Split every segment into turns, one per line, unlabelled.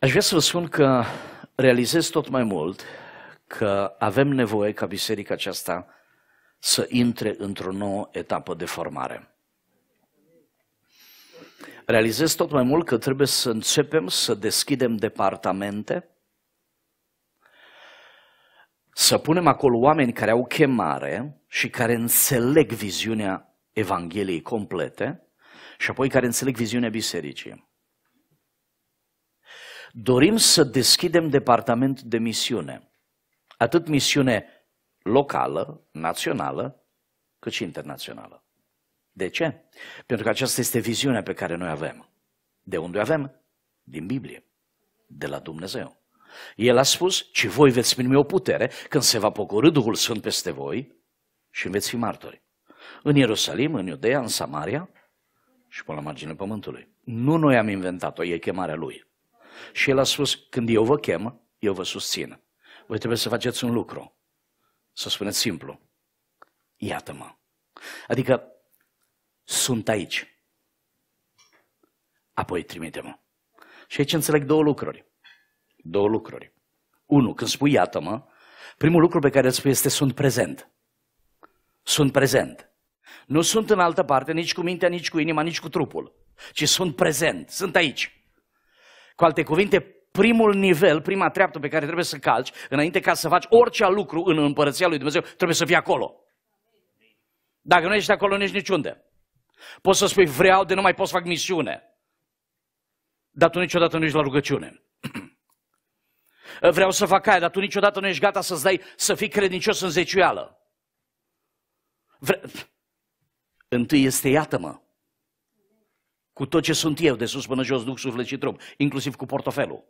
Aș vrea să vă spun că realizez tot mai mult că avem nevoie ca biserica aceasta să intre într-o nouă etapă de formare. Realizez tot mai mult că trebuie să începem să deschidem departamente, să punem acolo oameni care au chemare și care înțeleg viziunea Evangheliei complete și apoi care înțeleg viziunea bisericii. Dorim să deschidem departament de misiune. Atât misiune locală, națională, cât și internațională. De ce? Pentru că aceasta este viziunea pe care noi avem. De unde avem? Din Biblie. De la Dumnezeu. El a spus, ci voi veți primi o putere când se va pocorâ Duhul Sfânt peste voi și veți fi martori. În Ierusalim, în Iudea, în Samaria și până la marginea pământului. Nu noi am inventat-o, e chemarea lui. Și el a spus, când eu vă chem, eu vă susțin. Voi trebuie să faceți un lucru. Să spuneți simplu. Iată-mă. Adică, sunt aici. Apoi trimite-mă. Și aici înțeleg două lucruri. Două lucruri. Unu, când spui iată-mă, primul lucru pe care îl spui este sunt prezent. Sunt prezent. Nu sunt în altă parte, nici cu mintea, nici cu inima, nici cu trupul, ci sunt prezent, sunt aici. Cu alte cuvinte, primul nivel, prima treaptă pe care trebuie să calci, înainte ca să faci orice lucru în împărăția lui Dumnezeu, trebuie să fii acolo. Dacă nu ești acolo, nu ești niciunde. Poți să spui, vreau de nu mai pot să fac misiune. Dar tu niciodată nu ești la rugăciune. vreau să fac aia, dar tu niciodată nu ești gata să-ți dai, să fii credincios în zeciuială. Vre... Întâi este iată-mă. Cu tot ce sunt eu, de sus până jos, duc, suflet și trup, inclusiv cu portofelul.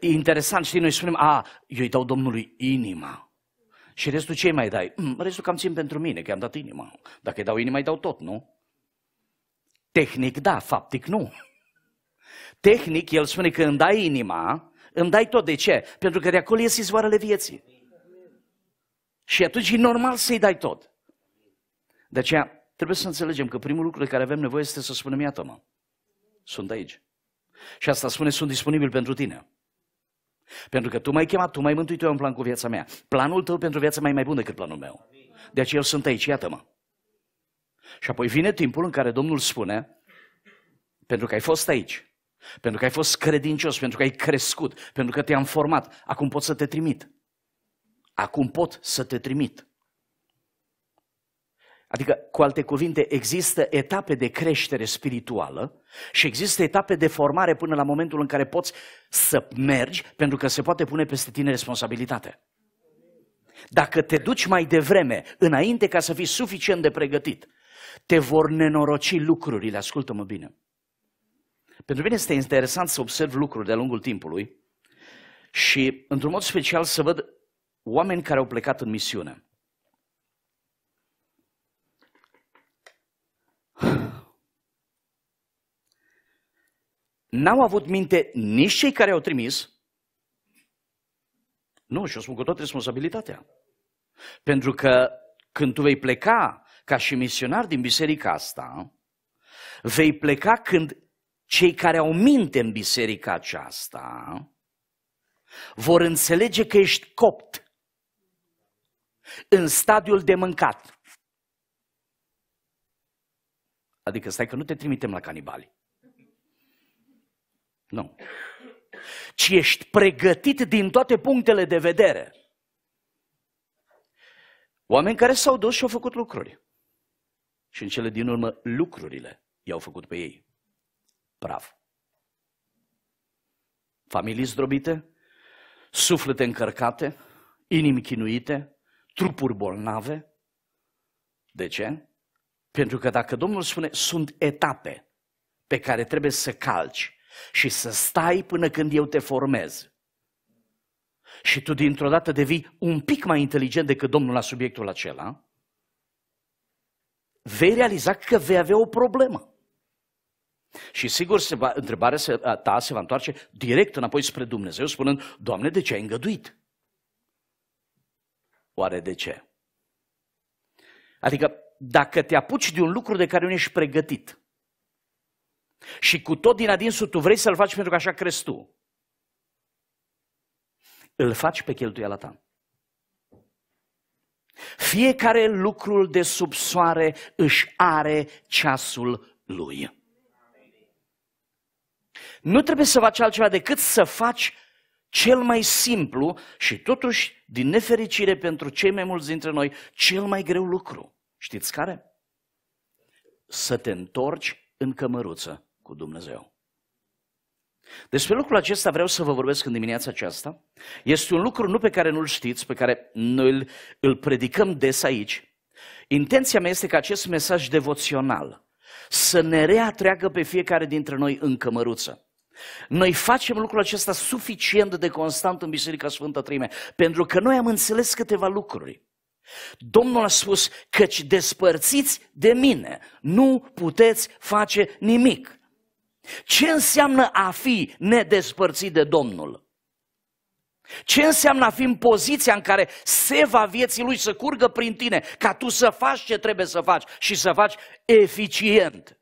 E interesant, știi, noi spunem, a, eu îi dau Domnului inima. Și restul ce mai dai? Mm, restul cam țin pentru mine, că am dat inima. Dacă îi dau inima, îi dau tot, nu? Tehnic, da, faptic, nu. Tehnic, el spune că îmi dai inima, îmi dai tot. De ce? Pentru că de acolo ies izvoarele vieții. Și atunci e normal să-i dai tot. De aceea, Trebuie să înțelegem că primul lucru de care avem nevoie este să spunem, iată mă, sunt aici. Și asta spune, sunt disponibil pentru tine. Pentru că tu m-ai chemat, tu m-ai mântuit, eu am plan cu viața mea. Planul tău pentru viața mea e mai bun decât planul meu. De aceea eu sunt aici, iată-mă. Și apoi vine timpul în care Domnul spune, pentru că ai fost aici, pentru că ai fost credincios, pentru că ai crescut, pentru că te-am format, acum pot să te trimit. Acum pot să te trimit. Adică, cu alte cuvinte, există etape de creștere spirituală și există etape de formare până la momentul în care poți să mergi, pentru că se poate pune peste tine responsabilitate. Dacă te duci mai devreme, înainte ca să fii suficient de pregătit, te vor nenoroci lucrurile, ascultă-mă bine. Pentru mine este interesant să observ lucruri de-a lungul timpului și, într-un mod special, să văd oameni care au plecat în misiune. n-au avut minte nici cei care au trimis, nu, și-o spun cu toată responsabilitatea. Pentru că când tu vei pleca ca și misionar din biserica asta, vei pleca când cei care au minte în biserica aceasta vor înțelege că ești copt în stadiul de mâncat. Adică stai că nu te trimitem la canibali. Nu. Ci ești pregătit din toate punctele de vedere. Oameni care s-au dus și au făcut lucruri. Și în cele din urmă, lucrurile i-au făcut pe ei. Praf. Familii zdrobite, suflete încărcate, inimi chinuite, trupuri bolnave. De ce? Pentru că dacă Domnul spune, sunt etape pe care trebuie să calci și să stai până când eu te formez. Și tu dintr-o dată devii un pic mai inteligent decât Domnul la subiectul acela, vei realiza că vei avea o problemă. Și sigur, se va, întrebarea ta se va întoarce direct înapoi spre Dumnezeu, spunând, Doamne, de ce ai îngăduit? Oare de ce? Adică, dacă te apuci de un lucru de care nu ești pregătit, și cu tot din adinsul tu vrei să-l faci pentru că așa crezi tu. Îl faci pe cheltuiala ta. Fiecare lucrul de sub soare își are ceasul lui. Nu trebuie să faci altceva decât să faci cel mai simplu și totuși, din nefericire pentru cei mai mulți dintre noi, cel mai greu lucru. Știți care? Să te întorci în cămăruță cu Dumnezeu. Despre lucrul acesta vreau să vă vorbesc în dimineața aceasta. Este un lucru nu pe care nu-l știți, pe care noi îl, îl predicăm des aici. Intenția mea este ca acest mesaj devoțional să ne reatreagă pe fiecare dintre noi în cămăruță. Noi facem lucrul acesta suficient de constant în Biserica Sfântă Trime, pentru că noi am înțeles câteva lucruri. Domnul a spus, căci despărțiți de mine, nu puteți face nimic. Ce înseamnă a fi nedespărțit de Domnul? Ce înseamnă a fi în poziția în care seva vieții lui să curgă prin tine, ca tu să faci ce trebuie să faci și să faci eficient?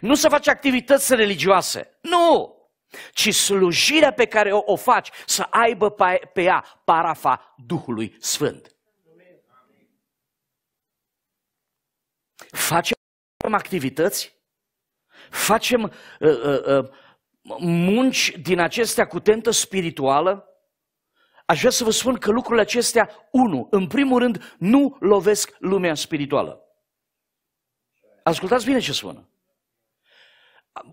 Nu să faci activități religioase, nu! Ci slujirea pe care o, o faci să aibă pe ea parafa Duhului Sfânt. Facem activități facem uh, uh, uh, munci din acestea cu tentă spirituală, aș vrea să vă spun că lucrurile acestea, unu, în primul rând, nu lovesc lumea spirituală. Ascultați bine ce spun.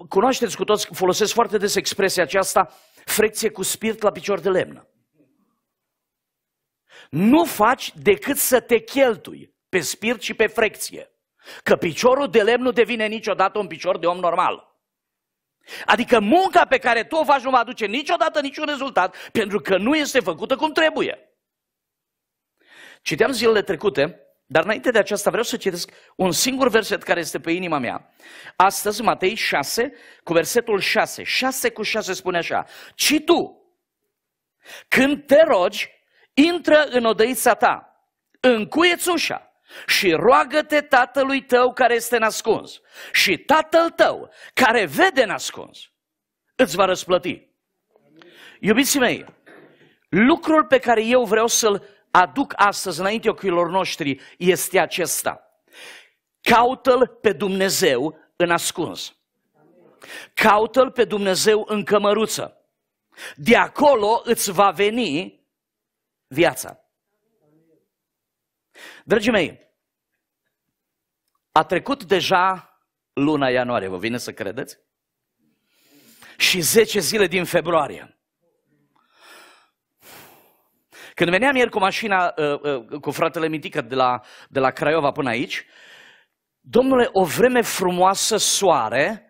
Cunoașteți cu toți, folosesc foarte des expresia aceasta, frecție cu spirit la picior de lemn. Nu faci decât să te cheltui pe spirit și pe frecție. Că piciorul de lemn nu devine niciodată un picior de om normal. Adică munca pe care tu o faci nu va aduce niciodată niciun rezultat, pentru că nu este făcută cum trebuie. Citeam zilele trecute, dar înainte de aceasta vreau să citesc un singur verset care este pe inima mea. Astăzi, Matei 6, cu versetul 6. 6 cu 6 spune așa. Ci tu, când te rogi, intră în odăița ta, încuieți ușa și roagă-te tatălui tău care este nascuns și tatăl tău care vede nascuns îți va răsplăti. Iubiții mei, lucrul pe care eu vreau să-l aduc astăzi înainte ochilor noștri este acesta. Caută-L pe Dumnezeu în ascuns. Caută-L pe Dumnezeu în cămăruță. De acolo îți va veni viața. Dragii mei, a trecut deja luna ianuarie, vă vine să credeți? Și 10 zile din februarie. Când veneam ieri cu mașina, uh, uh, cu fratele Mitică de la, de la Craiova până aici, domnule, o vreme frumoasă, soare,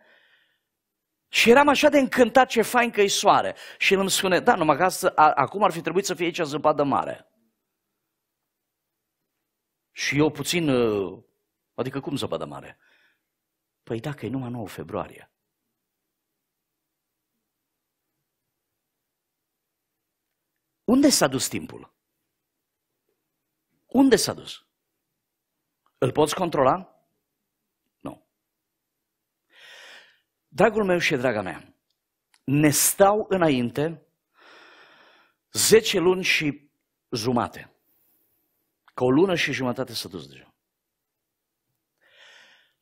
și eram așa de încântat ce fain că e soare. Și el îmi spune, da, numai că asta, acum ar fi trebuit să fie aici zăpadă mare. Și eu puțin, ă, adică cum zăpadă mare? Păi dacă e numai 9 februarie. Unde s-a dus timpul? Unde s-a dus? Îl poți controla? Nu. Dragul meu și draga mea, ne stau înainte 10 luni și jumate. Că o lună și jumătate s-a dus deja.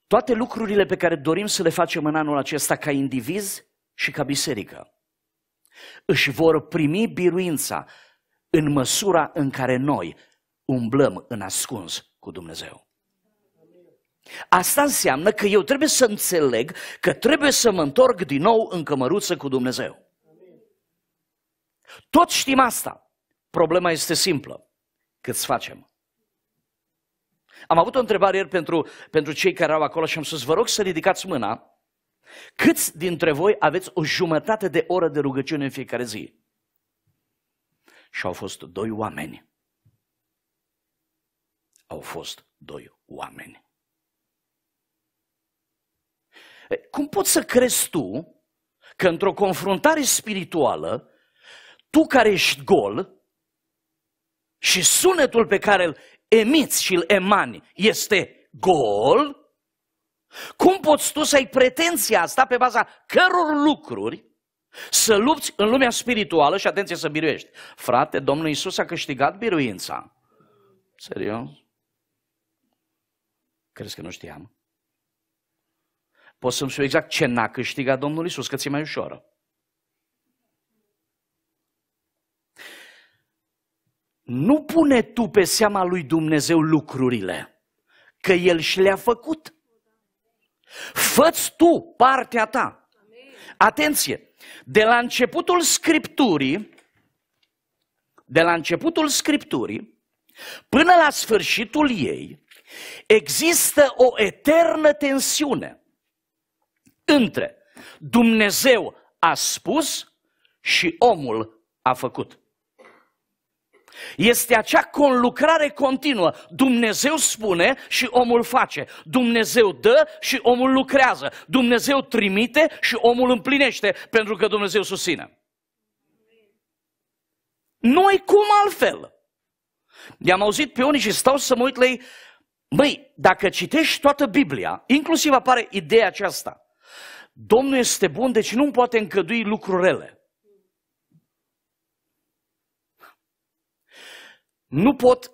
Toate lucrurile pe care dorim să le facem în anul acesta ca indiviz și ca biserică își vor primi biruința în măsura în care noi umblăm în ascuns cu Dumnezeu. Asta înseamnă că eu trebuie să înțeleg că trebuie să mă întorc din nou în cămăruță cu Dumnezeu. Tot știm asta. Problema este simplă. Cât facem? Am avut o întrebare ieri pentru, pentru cei care erau acolo și am spus, vă rog să ridicați mâna, câți dintre voi aveți o jumătate de oră de rugăciune în fiecare zi? Și au fost doi oameni. Au fost doi oameni. Cum poți să crezi tu că într-o confruntare spirituală, tu care ești gol și sunetul pe care îl emiți și îl emani este gol, cum poți tu să ai pretenția asta pe baza căror lucruri să lupți în lumea spirituală și atenție să biruiești? Frate, Domnul Isus a câștigat biruința. Serios? Crezi că nu știam? Poți să-mi spui exact ce n-a câștigat Domnul Isus, că ți mai ușoră. nu pune tu pe seama lui Dumnezeu lucrurile, că El și le-a făcut. Făți tu partea ta. Atenție! De la începutul Scripturii, de la începutul Scripturii, până la sfârșitul ei, există o eternă tensiune între Dumnezeu a spus și omul a făcut. Este acea conlucrare continuă. Dumnezeu spune și omul face. Dumnezeu dă și omul lucrează. Dumnezeu trimite și omul împlinește pentru că Dumnezeu susține. Noi cum altfel? I-am auzit pe unii și stau să mă uit la ei. Măi, dacă citești toată Biblia, inclusiv apare ideea aceasta. Domnul este bun, deci nu poate încădui lucrurile. Nu pot,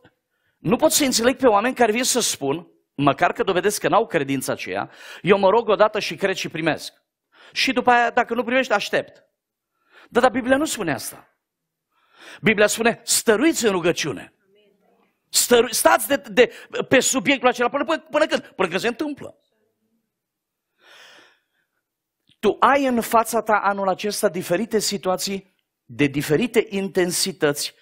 nu pot să înțeleg pe oameni care vin să spun, măcar că dovedesc că n-au credința aceea, eu mă rog odată și cred și primesc. Și după aia, dacă nu primești, aștept. Dar, dar Biblia nu spune asta. Biblia spune, stăruiți în rugăciune. Stăru, stați de, de, pe subiectul acela până, până, până, când, până când se întâmplă. Tu ai în fața ta anul acesta diferite situații de diferite intensități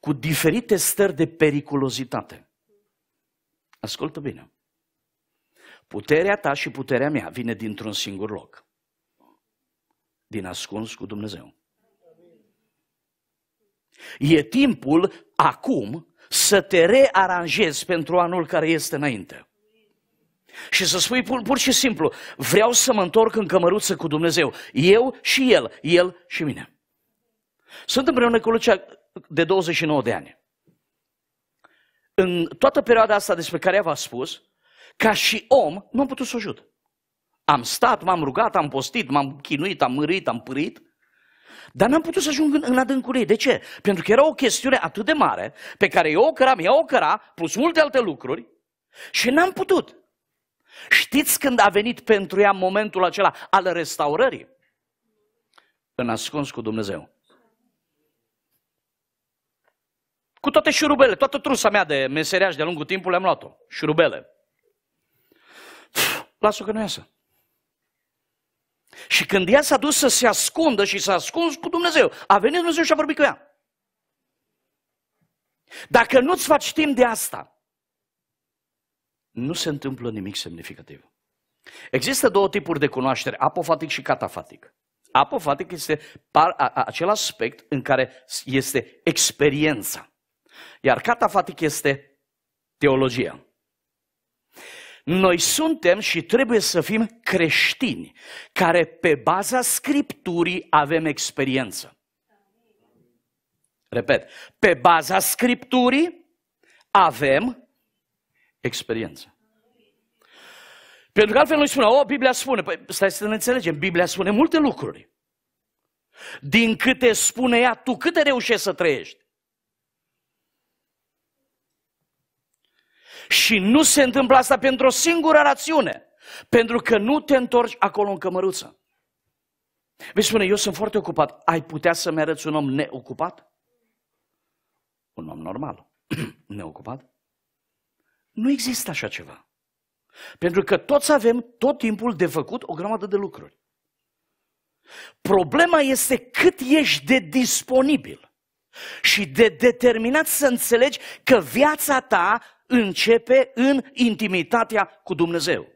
cu diferite stări de periculozitate. Ascultă bine. Puterea ta și puterea mea vine dintr-un singur loc. Din ascuns cu Dumnezeu. E timpul acum să te rearanjezi pentru anul care este înainte. Și să spui pur, pur și simplu, vreau să mă întorc în cămăruță cu Dumnezeu. Eu și El, El și mine. Sunt împreună cu Lucia de 29 de ani. În toată perioada asta despre care v a spus, ca și om, nu am putut să o ajut. Am stat, m-am rugat, am postit, m-am chinuit, am mărit, am pârit, dar n-am putut să ajung în, în adâncul ei. De ce? Pentru că era o chestiune atât de mare, pe care eu o căram, ea o căra, plus multe alte lucruri, și n-am putut. Știți când a venit pentru ea momentul acela al restaurării? În ascuns cu Dumnezeu. Cu toate șurubele, toată trusa mea de meseriaș de-a lungul timpului am luat-o. Șurubele. Lasă că nu iasă. Și când ea s-a dus să se ascundă și s-a ascuns cu Dumnezeu, a venit Dumnezeu și a vorbit cu ea. Dacă nu-ți faci timp de asta, nu se întâmplă nimic semnificativ. Există două tipuri de cunoaștere, apofatic și catafatic. Apofatic este acel aspect în care este experiența. Iar catafatic este teologia. Noi suntem și trebuie să fim creștini, care pe baza Scripturii avem experiență. Repet, pe baza Scripturii avem experiență. Pentru că altfel noi spunem, o, Biblia spune, păi stai să ne înțelegem, Biblia spune multe lucruri. Din câte spune ea, tu câte reușești să trăiești? Și nu se întâmplă asta pentru o singură rațiune. Pentru că nu te întorci acolo în cămăruță. Vei spune, eu sunt foarte ocupat. Ai putea să-mi arăți un om neocupat? Un om normal. neocupat? Nu există așa ceva. Pentru că toți avem tot timpul de făcut o grămadă de lucruri. Problema este cât ești de disponibil și de determinat să înțelegi că viața ta începe în intimitatea cu Dumnezeu.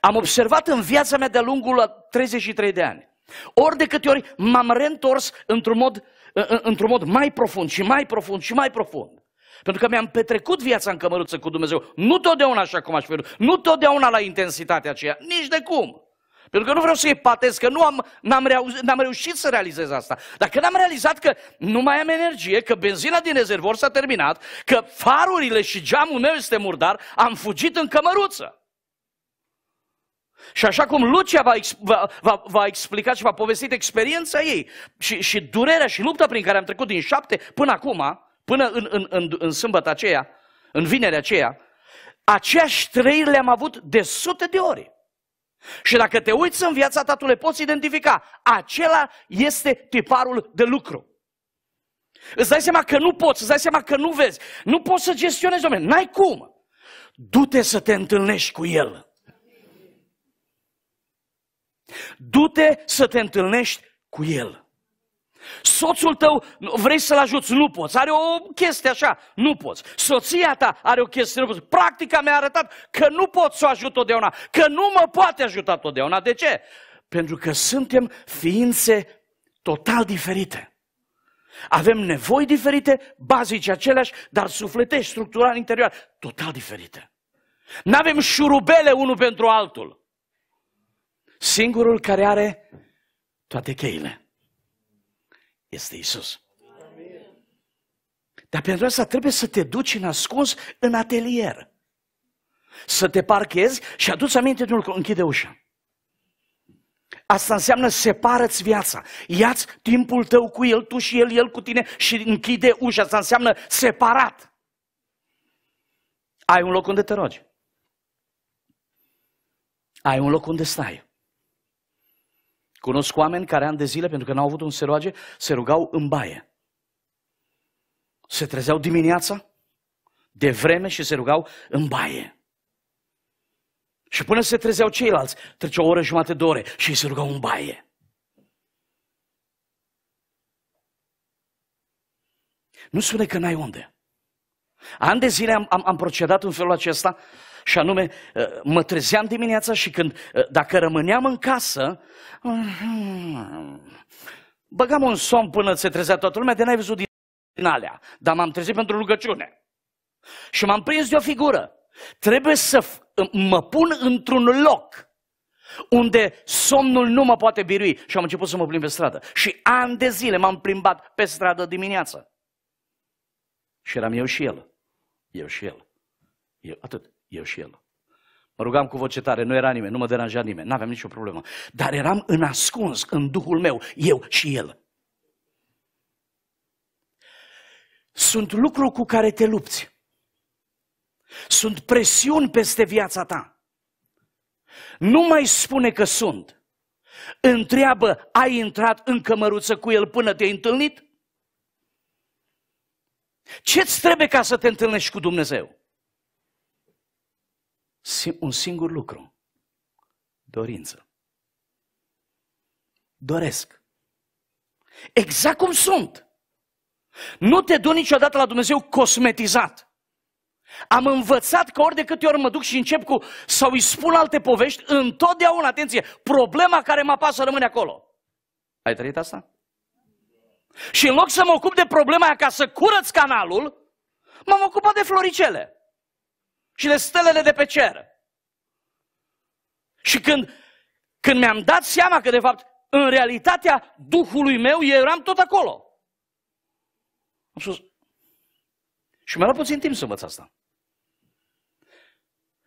Am observat în viața mea de-a lungul a 33 de ani. Ori de câte ori m-am reîntors într-un mod, într-un mod mai profund și mai profund și mai profund. Pentru că mi-am petrecut viața în cămăruță cu Dumnezeu. Nu totdeauna așa cum aș fi vrut. Nu totdeauna la intensitatea aceea. Nici de cum. Pentru că nu vreau să-i patez, că nu am, n-am, reu- n-am reușit să realizez asta. Dacă n-am realizat că nu mai am energie, că benzina din rezervor s-a terminat, că farurile și geamul meu este murdar, am fugit în cămăruță. Și așa cum Lucia va, va, va, va explica și va povesti experiența ei și, și durerea și lupta prin care am trecut din șapte până acum, până în, în, în, în sâmbătă aceea, în vinerea aceea, aceeași trăiri le-am avut de sute de ori. Și dacă te uiți în viața ta, tu le poți identifica. Acela este tiparul de lucru. Îți dai seama că nu poți, îți dai seama că nu vezi. Nu poți să gestionezi, oameni. n-ai cum. Du-te să te întâlnești cu el. Du-te să te întâlnești cu el. Soțul tău vrei să-l ajuți, nu poți. Are o chestie așa, nu poți. Soția ta are o chestie, nu poți. Practica mi-a arătat că nu pot să o ajut totdeauna, că nu mă poate ajuta totdeauna. De ce? Pentru că suntem ființe total diferite. Avem nevoi diferite, bazice aceleași, dar sufletești, structural, interior, total diferite. Nu avem șurubele unul pentru altul. Singurul care are toate cheile este Isus. Dar pentru asta trebuie să te duci în ascuns în atelier. Să te parchezi și aduți aminte de unul, închide ușa. Asta înseamnă separă-ți viața. Iați timpul tău cu el, tu și el, el cu tine și închide ușa. Asta înseamnă separat. Ai un loc unde te rogi. Ai un loc unde stai. Cunosc oameni care ani de zile, pentru că n-au avut un roage, se rugau în baie. Se trezeau dimineața, de vreme și se rugau în baie. Și până se trezeau ceilalți, trecea o oră jumate de ore și se rugau în baie. Nu spune că n-ai unde. An de zile am, am, am procedat în felul acesta și anume, uh, mă trezeam dimineața și când, uh, dacă rămâneam în casă, uh, băgam un somn până se trezea toată lumea, de n-ai văzut din alea. Dar m-am trezit pentru rugăciune. Și m-am prins de o figură. Trebuie să mă pun într-un loc unde somnul nu mă poate birui și am început să mă plimb pe stradă. Și ani de zile m-am plimbat pe stradă dimineața. Și eram eu și el. Eu și el. Eu, atât eu și el. Mă rugam cu voce tare, nu era nimeni, nu mă deranja nimeni, nu aveam nicio problemă. Dar eram înascuns în Duhul meu, eu și el. Sunt lucruri cu care te lupți. Sunt presiuni peste viața ta. Nu mai spune că sunt. Întreabă, ai intrat în cămăruță cu el până te-ai întâlnit? Ce-ți trebuie ca să te întâlnești cu Dumnezeu? un singur lucru. Dorință. Doresc. Exact cum sunt. Nu te du niciodată la Dumnezeu cosmetizat. Am învățat că ori de câte ori mă duc și încep cu sau îi spun alte povești, întotdeauna, atenție, problema care mă apasă rămâne acolo. Ai trăit asta? Și în loc să mă ocup de problema aia ca să curăț canalul, m-am ocupat de floricele și de stelele de pe cer. Și când, când mi-am dat seama că, de fapt, în realitatea Duhului meu, eu eram tot acolo. Am spus, și mi-a luat puțin timp să învăț asta.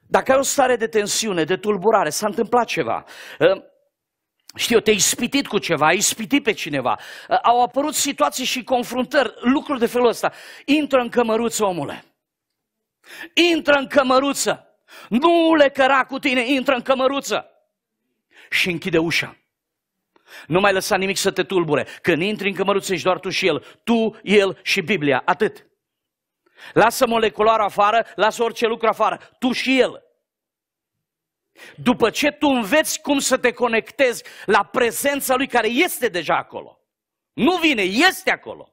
Dacă ai o stare de tensiune, de tulburare, s-a întâmplat ceva, ă, știu, te-ai ispitit cu ceva, ai ispitit pe cineva, ă, au apărut situații și confruntări, lucruri de felul ăsta, intră în cămăruță, omule. Intră în cămăruță. Nu le căra cu tine, intră în cămăruță. Și închide ușa. Nu mai lăsa nimic să te tulbure. Când intri în cămăruță, ești doar tu și el. Tu, el și Biblia. Atât. Lasă moleculoarea afară, lasă orice lucru afară. Tu și el. După ce tu înveți cum să te conectezi la prezența lui care este deja acolo. Nu vine, este acolo.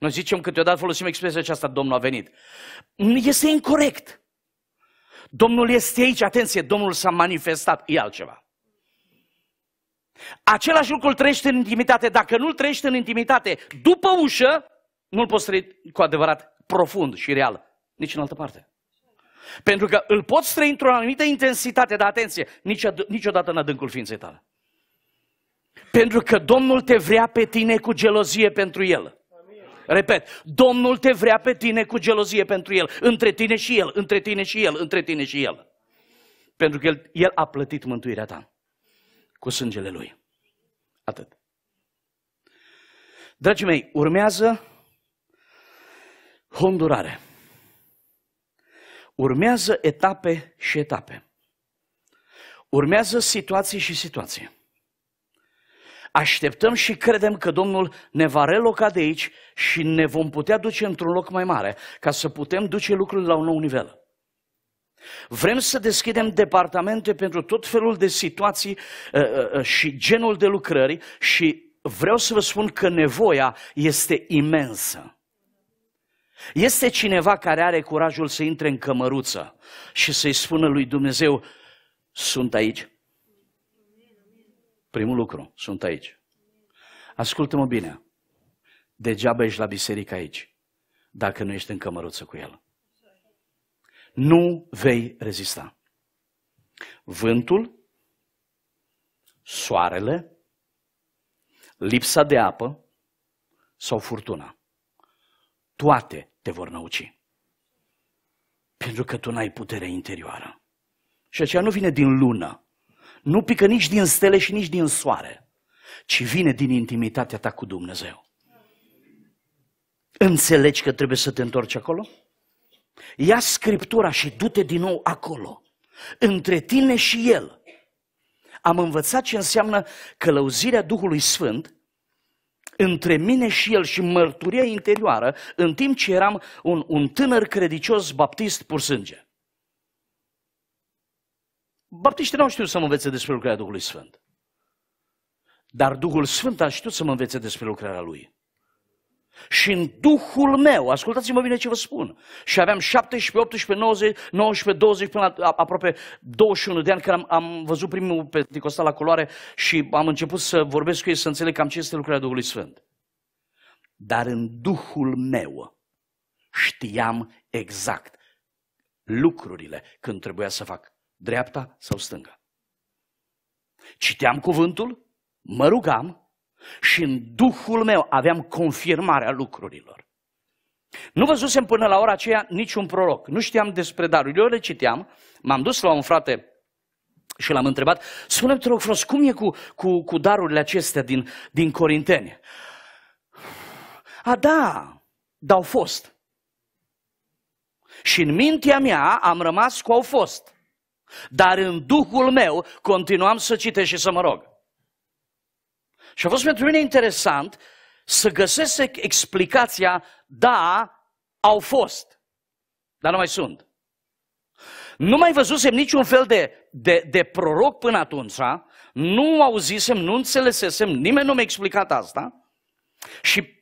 Noi zicem câteodată, folosim expresia aceasta, Domnul a venit. Este incorrect. Domnul este aici, atenție, Domnul s-a manifestat, e altceva. Același lucru îl trăiește în intimitate. Dacă nu îl trăiești în intimitate, după ușă, nu-l poți trăi cu adevărat profund și real. Nici în altă parte. Pentru că îl poți trăi într-o anumită intensitate, dar atenție, niciodată în adâncul ființei tale. Pentru că Domnul te vrea pe tine cu gelozie pentru El. Repet, Domnul te vrea pe tine cu gelozie pentru El, între tine și El, între tine și El, între tine și El. Pentru că El, el a plătit mântuirea ta cu sângele Lui. Atât. Dragii mei, urmează hondurare. Urmează etape și etape. Urmează situații și situații așteptăm și credem că Domnul ne va reloca de aici și ne vom putea duce într-un loc mai mare, ca să putem duce lucrurile la un nou nivel. Vrem să deschidem departamente pentru tot felul de situații uh, uh, uh, și genul de lucrări și vreau să vă spun că nevoia este imensă. Este cineva care are curajul să intre în cămăruță și să-i spună lui Dumnezeu, sunt aici? Primul lucru, sunt aici. Ascultă-mă bine. Degeaba ești la biserică aici, dacă nu ești în cămăruță cu el. Nu vei rezista. Vântul, soarele, lipsa de apă sau furtuna, toate te vor năuci. Pentru că tu n-ai putere interioară. Și aceea nu vine din lună, nu pică nici din stele și nici din soare, ci vine din intimitatea ta cu Dumnezeu. Înțelegi că trebuie să te întorci acolo? Ia Scriptura și du-te din nou acolo, între tine și El. Am învățat ce înseamnă călăuzirea Duhului Sfânt între mine și el și mărturia interioară, în timp ce eram un, un tânăr credicios baptist pur sânge. Baptiștii n-au știut să mă învețe despre lucrarea Duhului Sfânt. Dar Duhul Sfânt a știut să mă învețe despre lucrarea Lui. Și în Duhul meu, ascultați-mă bine ce vă spun, și aveam 17, 18, 90, 19, 20, până la aproape 21 de ani, când am, am văzut primul pentecostal la culoare și am început să vorbesc cu ei, să înțeleg cam ce este lucrarea Duhului Sfânt. Dar în Duhul meu știam exact lucrurile când trebuia să fac dreapta sau stânga. Citeam cuvântul, mă rugam și în Duhul meu aveam confirmarea lucrurilor. Nu văzusem până la ora aceea niciun proroc, nu știam despre darul. Eu le citeam, m-am dus la un frate și l-am întrebat, spune-mi, te rog frumos, cum e cu, cu, cu darurile acestea din, din Corinteni? A, da, dar au fost. Și în mintea mea am rămas cu au fost. Dar în Duhul meu continuam să citesc și să mă rog. Și a fost pentru mine interesant să găsesc explicația, da, au fost, dar nu mai sunt. Nu mai văzusem niciun fel de, de, de proroc până atunci, nu auzisem, nu înțelesesem, nimeni nu mi-a explicat asta. Și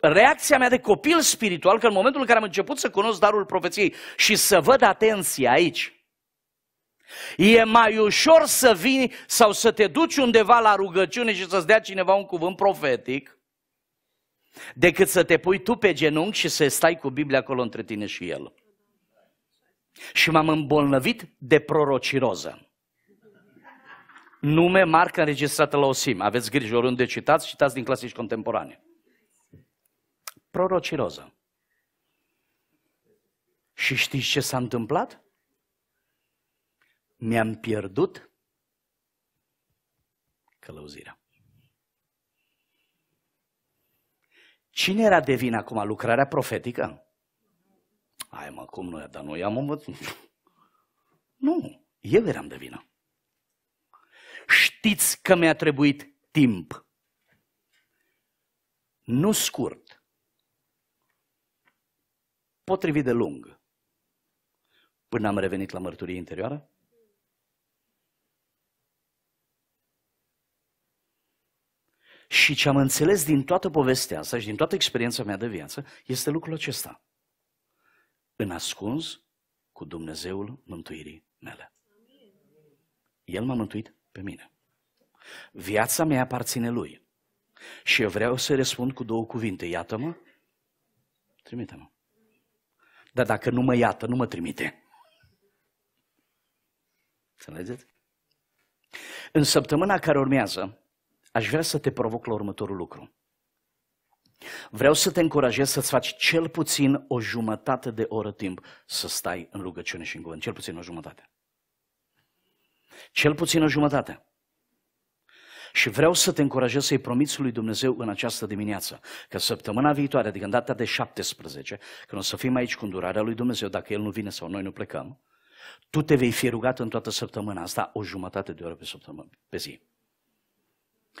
reacția mea de copil spiritual, că în momentul în care am început să cunosc darul profeției și să văd atenție aici, E mai ușor să vii sau să te duci undeva la rugăciune și să-ți dea cineva un cuvânt profetic decât să te pui tu pe genunchi și să stai cu Biblia acolo între tine și el. Și m-am îmbolnăvit de prorociroză. Nume, marcă înregistrată la OSIM. Aveți grijă oriunde citați, citați din clasici contemporane. Prorociroză. Și știți ce s-a întâmplat? ne-am pierdut călăuzirea. Cine era de vină acum? Lucrarea profetică? Hai mă, cum nu, dar noi am învățat. Nu, eu eram de vină. Știți că mi-a trebuit timp. Nu scurt. Potrivit de lung. Până am revenit la mărturie interioară, Și ce am înțeles din toată povestea asta și din toată experiența mea de viață este lucrul acesta. În ascuns cu Dumnezeul mântuirii mele. El m-a mântuit pe mine. Viața mea aparține Lui. Și eu vreau să răspund cu două cuvinte. Iată-mă, trimite-mă. Dar dacă nu mă iată, nu mă trimite. Înțelegeți? În săptămâna care urmează, aș vrea să te provoc la următorul lucru. Vreau să te încurajez să-ți faci cel puțin o jumătate de oră timp să stai în rugăciune și în cuvânt. Cel puțin o jumătate. Cel puțin o jumătate. Și vreau să te încurajez să-i promiți lui Dumnezeu în această dimineață că săptămâna viitoare, adică în data de 17, când o să fim aici cu îndurarea lui Dumnezeu, dacă El nu vine sau noi nu plecăm, tu te vei fi rugat în toată săptămâna asta o jumătate de oră pe, săptămână, pe zi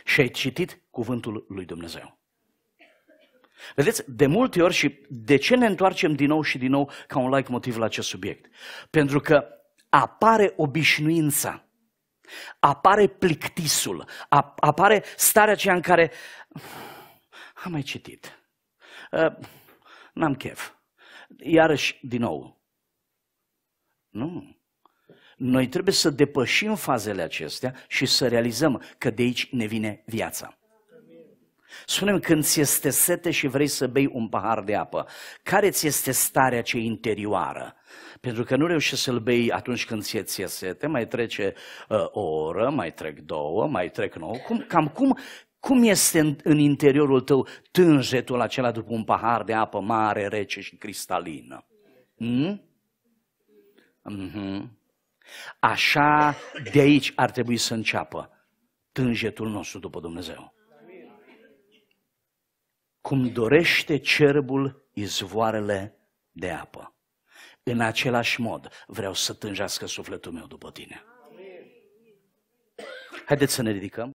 și ai citit cuvântul lui Dumnezeu. Vedeți, de multe ori și de ce ne întoarcem din nou și din nou ca un like motiv la acest subiect? Pentru că apare obișnuința, apare plictisul, apare starea aceea în care am mai citit, uh, n-am chef, iarăși din nou. Nu, noi trebuie să depășim fazele acestea și să realizăm că de aici ne vine viața. Spunem când ți este sete și vrei să bei un pahar de apă, care ți este starea cea interioară? Pentru că nu reușești să-l bei atunci când ți ți sete, mai trece uh, o oră, mai trec două, mai trec nouă, cum, cam cum, cum este în, în interiorul tău tânjetul acela după un pahar de apă mare, rece și cristalină? Mm? Mm-hmm. Așa de aici ar trebui să înceapă tânjetul nostru după Dumnezeu. Cum dorește cerbul izvoarele de apă. În același mod vreau să tânjească sufletul meu după tine. Haideți să ne ridicăm.